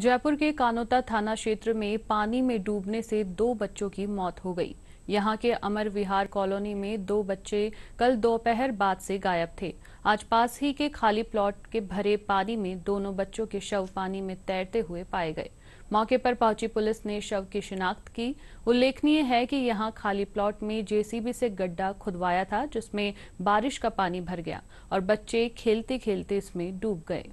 जयपुर के कानोता थाना क्षेत्र में पानी में डूबने से दो बच्चों की मौत हो गई यहां के अमर विहार कॉलोनी में दो बच्चे कल दोपहर बाद से गायब थे आज पास ही के खाली प्लॉट के भरे पानी में दोनों बच्चों के शव पानी में तैरते हुए पाए गए मौके पर पहुंची पुलिस ने शव की शिनाख्त की उल्लेखनीय है कि यहां खाली प्लॉट में जेसीबी से गड्ढा खुदवाया था जिसमें बारिश का पानी भर गया और बच्चे खेलते खेलते इसमें डूब गए